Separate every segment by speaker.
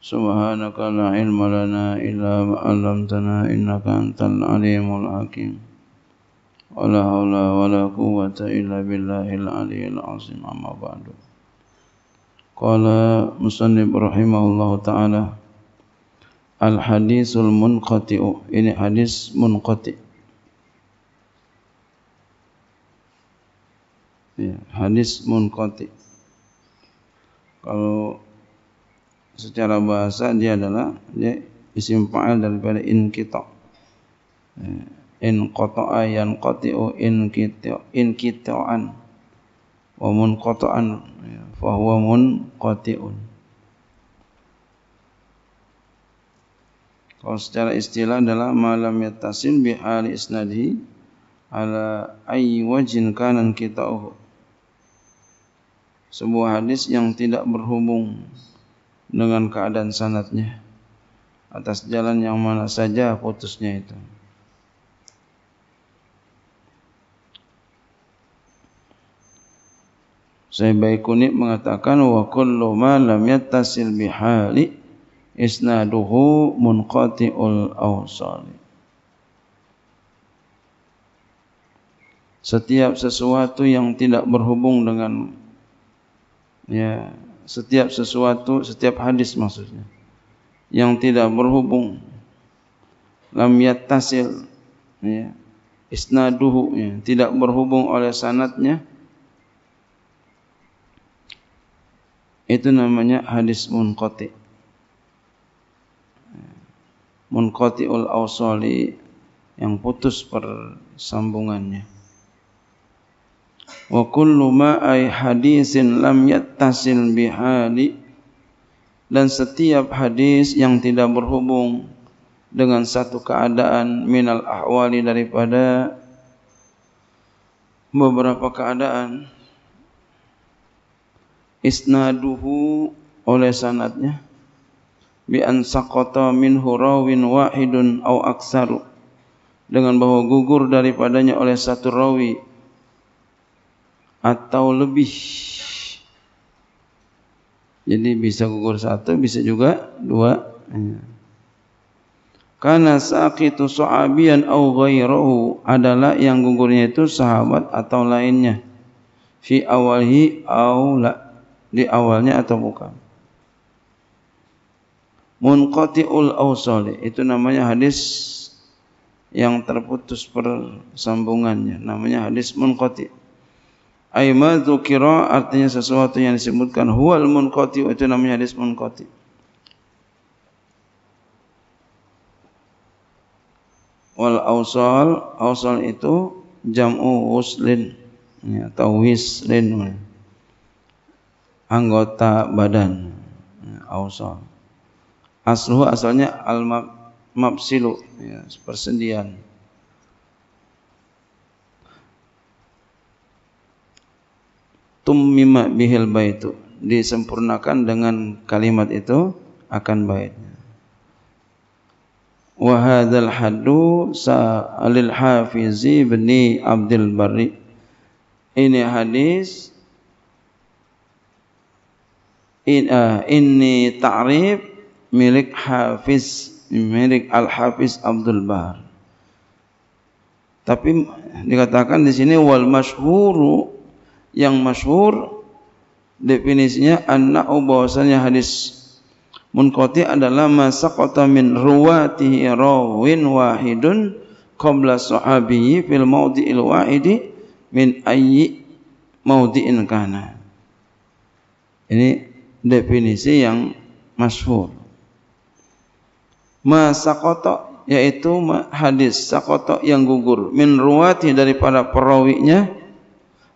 Speaker 1: سبحانك لا علم لنا إلا ما علمتنا إنك أنت العليم الحكيم ولا حول ولا قوة إلا بالله العلي العظيم أما بعد قال مسلم رحمه الله تعالى الحديث المنقطع إن يعني حديث منقطع حديث منقطع kalau secara bahasa dia adalah dia isim fa'al daripada in kita eh, in qata'a yan qati'u in kita in kita'an wa mun qata'an ya, fa huwa mun qati'un kalau secara istilah adalah malam yattasil bi hali isnadi ala ai wajin kanan kita'uhu sebuah hadis yang tidak berhubung dengan keadaan sanatnya atas jalan yang mana saja putusnya itu. Syaikh mengatakan wa kullu ma lam yattasil bihali isnaduhu munqati'ul awsali. Setiap sesuatu yang tidak berhubung dengan ya setiap sesuatu, setiap hadis maksudnya yang tidak berhubung lam yattasil ya isnaduhu ya, tidak berhubung oleh sanatnya itu namanya hadis munqati munqatiul awsali yang putus persambungannya wa kullu ma ay hadisin lam yattasil bihali dan setiap hadis yang tidak berhubung dengan satu keadaan minal ahwali daripada beberapa keadaan isnaduhu oleh sanatnya bi an saqata minhu rawin wahidun aw aksaru dengan bahwa gugur daripadanya oleh satu rawi atau lebih. Jadi bisa gugur satu, bisa juga dua. Iya. Karena saqitu sahabian au ghairahu adalah yang gugurnya itu sahabat atau lainnya. Fi awalhi au la di awalnya atau bukan. Munqati'ul awsali itu namanya hadis yang terputus persambungannya namanya hadis munqati' Aima dzukira artinya sesuatu yang disebutkan huwal munqati itu namanya hadis munqati. Wal ausal, ausal itu jam'u wuslin ya, atau wislin anggota badan ya, ausal. Asluhu asalnya al mabsilu ya, persendian. tummima bihil baitu disempurnakan dengan kalimat itu akan baitnya wa hadzal haddu sa'alil hafizi bni Abdul Bari ini hadis in, uh, eh, ini ta'rif milik Hafiz milik Al Hafiz Abdul Bar tapi dikatakan di sini wal masyhuru yang masyhur definisinya anna'u bahwasanya hadis munqati adalah masaqata min ruwatihi rawin wahidun qabla sahabihi fil mawdi'il wa'idi min ayyi mawdi'in kana ini definisi yang masyhur masaqata yaitu hadis saqata yang gugur min ruwati daripada perawinya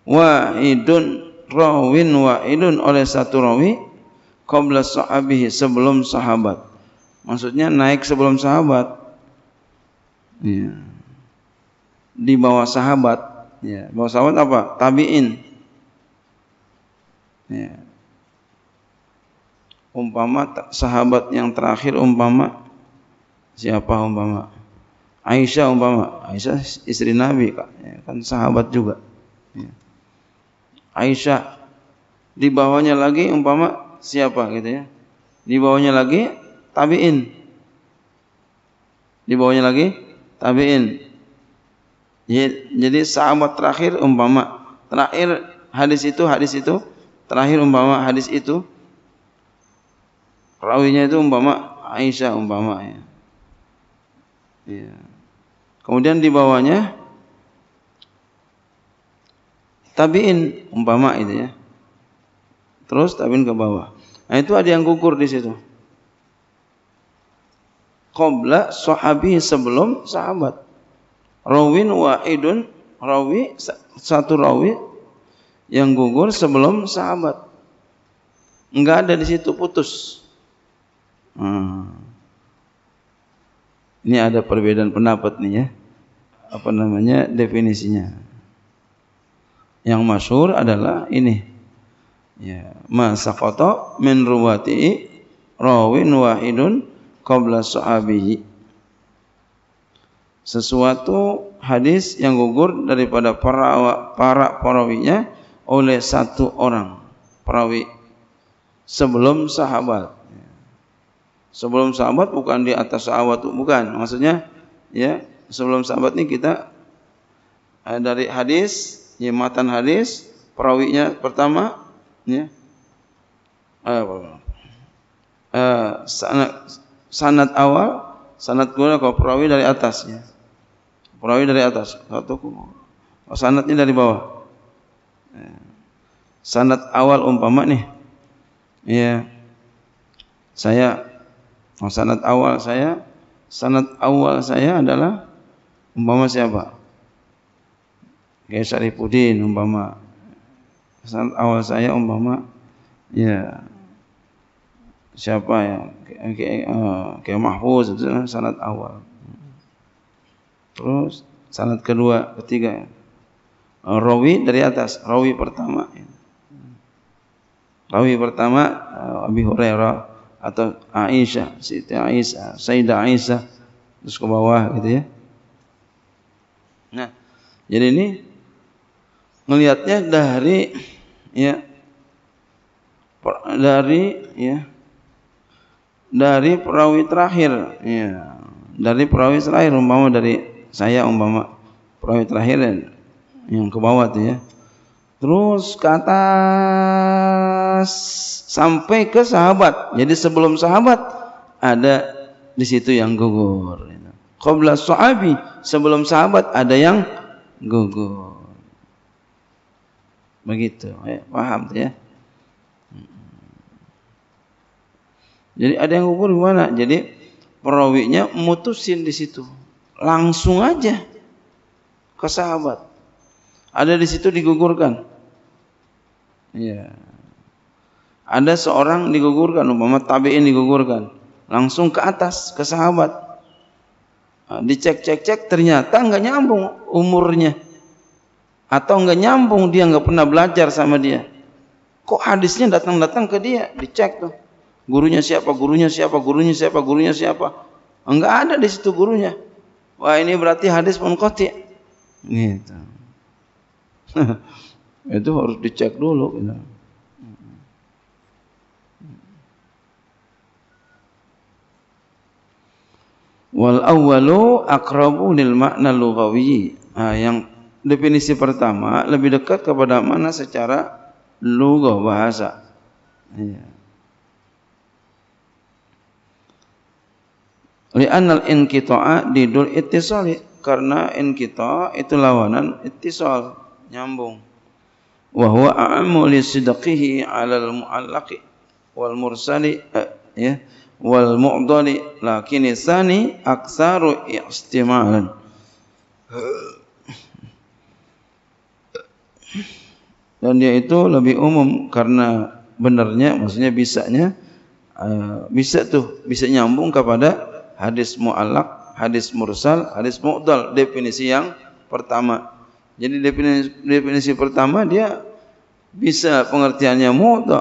Speaker 1: wa'idun rawin wa'idun oleh satu rawi qabla sahabihi sebelum sahabat. Maksudnya naik sebelum sahabat. Ya. Di bawah sahabat. Ya. Bawah sahabat apa? Tabi'in. Ya. Umpama sahabat yang terakhir umpama siapa umpama? Aisyah umpama. Aisyah istri Nabi ya, kan, sahabat juga. Ya. Aisyah. Di bawahnya lagi umpama siapa gitu ya. Di bawahnya lagi tabi'in. Di bawahnya lagi tabi'in. Jadi sahabat terakhir umpama terakhir hadis itu hadis itu terakhir umpama hadis itu rawinya itu umpama Aisyah umpama ya. ya. Kemudian di bawahnya tabiin umpama itu ya. Terus tabiin ke bawah. Nah itu ada yang gugur di situ. Qabla sahabi sebelum sahabat. Rawin wa'idun rawi satu rawi yang gugur sebelum sahabat. Enggak ada di situ putus. Hmm. Ini ada perbedaan pendapat nih ya. Apa namanya definisinya? Yang masyhur adalah ini. Ya, masa foto min ruwati rawin wahidun qabla sahabihi. Sesuatu hadis yang gugur daripada para para perawinya oleh satu orang perawi sebelum sahabat. Sebelum sahabat bukan di atas sahabat bukan, maksudnya ya sebelum sahabat ini kita eh, dari hadis ya, matan hadis perawinya pertama ya uh, uh, sanad sanad awal sanad kedua kalau perawi dari atas ya perawi dari atas satu oh, sanadnya dari bawah uh, sanad awal umpama nih ya saya oh, sanad awal saya sanad awal saya adalah umpama siapa Kiai Syarifudin umpama saat awal saya umpama ya siapa ya kayak kayak eh, Mahfuz itu kan sanad awal terus sanad kedua ketiga uh, rawi dari atas rawi pertama rawi pertama uh, Abi Hurairah atau Aisyah, Siti Aisyah, Sayyidah Aisyah terus ke bawah gitu ya. Nah, jadi ini ngelihatnya dari ya dari ya dari perawi terakhir ya dari perawi terakhir umpama dari saya umpama perawi terakhir yang, yang ke bawah tuh ya terus ke atas sampai ke sahabat jadi sebelum sahabat ada di situ yang gugur gitu. qabla sahabi sebelum sahabat ada yang gugur begitu ya, paham ya hmm. jadi ada yang gugur gimana jadi perawinya mutusin di situ langsung aja ke sahabat ada di situ digugurkan ya ada seorang digugurkan umpama tabiin digugurkan langsung ke atas ke sahabat nah, dicek cek cek ternyata nggak nyambung umurnya atau enggak nyambung dia enggak pernah belajar sama dia kok hadisnya datang-datang ke dia dicek tuh gurunya siapa gurunya siapa gurunya siapa gurunya siapa enggak ada di situ gurunya wah ini berarti hadis munqati gitu itu harus dicek dulu gitu. wal awwalu aqrabu lil makna lughawi nah, yang definisi pertama lebih dekat kepada mana secara lugah bahasa. Ya. Li'anal inqita'a didul ittisali karena inqita itu lawanan ittisal nyambung. Wa huwa a'ammu li sidqihi 'alal mu'allaqi wal mursali eh, ya wal mu'dali lakin tsani aktsaru istimalan dan dia itu lebih umum karena benarnya maksudnya bisanya eh, bisa tuh bisa nyambung kepada hadis mu'allak, hadis mursal, hadis mu'dal definisi yang pertama. Jadi definisi, definisi pertama dia bisa pengertiannya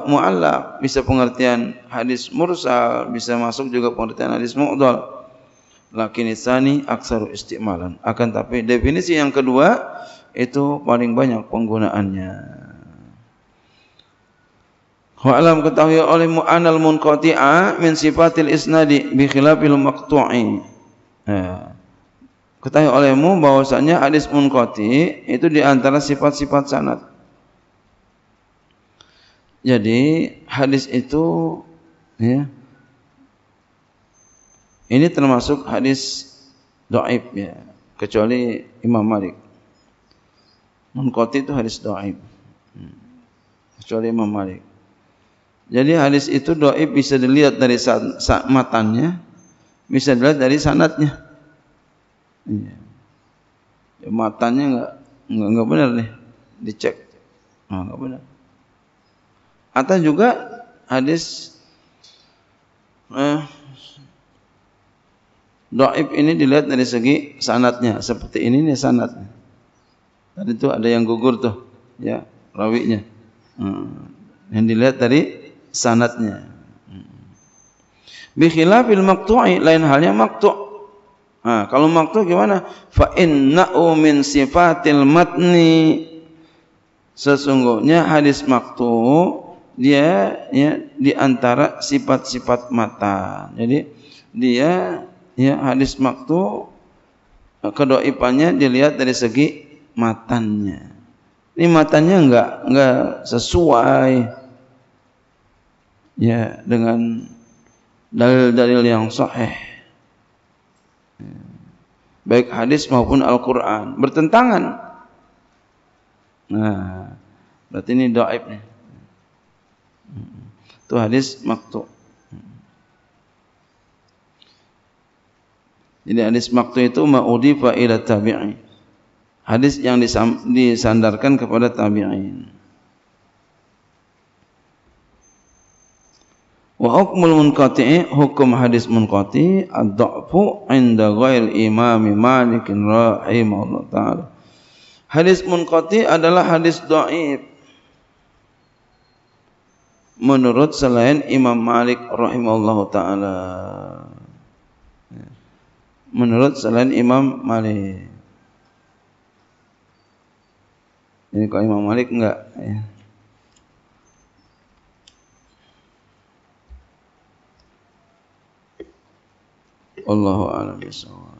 Speaker 1: mu'allak, bisa pengertian hadis mursal, bisa masuk juga pengertian hadis mu'dal. Lakin isani aksaru istimalan. Akan tapi definisi yang kedua itu paling banyak penggunaannya. Wa alam ketahui oleh mu'anal munqati'a min sifatil isnadi bi khilafil maqtu'i. Ya. Ketahui olehmu bahwasanya hadis munqati itu di antara sifat-sifat sanad. Jadi hadis itu ya. Ini termasuk hadis doib, ya, kecuali Imam Malik. Munkoti itu hadis doaib. Kecuali Imam Malik. Jadi hadis itu doaib bisa dilihat dari matannya, bisa dilihat dari sanatnya. Iya. Ya. Matannya enggak, enggak, enggak benar nih, dicek. Nah, enggak benar. Atau juga hadis eh, doaib ini dilihat dari segi sanatnya. Seperti ini nih sanatnya Tadi tuh ada yang gugur tuh, ya rawinya. Hmm. Yang dilihat dari sanatnya. Hmm. fil maqtu'i lain halnya maktu. Nah, kalau maktu gimana? Fa inna'u min sifatil matni. Sesungguhnya hadis maktu dia ya di antara sifat-sifat mata. Jadi dia ya hadis maktu kedoipannya dilihat dari segi matannya. Ini matanya enggak enggak sesuai ya dengan dalil-dalil yang sahih. Baik hadis maupun Al-Qur'an bertentangan. Nah, berarti ini dhaif nih. Itu hadis maktu. Jadi hadis maktu itu ma'udifa ila tabi'i. Hadis yang disandarkan kepada tabi'in. Wa hukmul munqati'i hukum hadis munqati ad-dha'fu 'inda ghail Imam Malik rahimahullah taala. Hadis munqati adalah hadis dhaif. Menurut selain Imam Malik rahimahullah taala. Menurut selain Imam Malik. Ini kalau Imam Malik enggak ya. Allahu a'lam bishawab.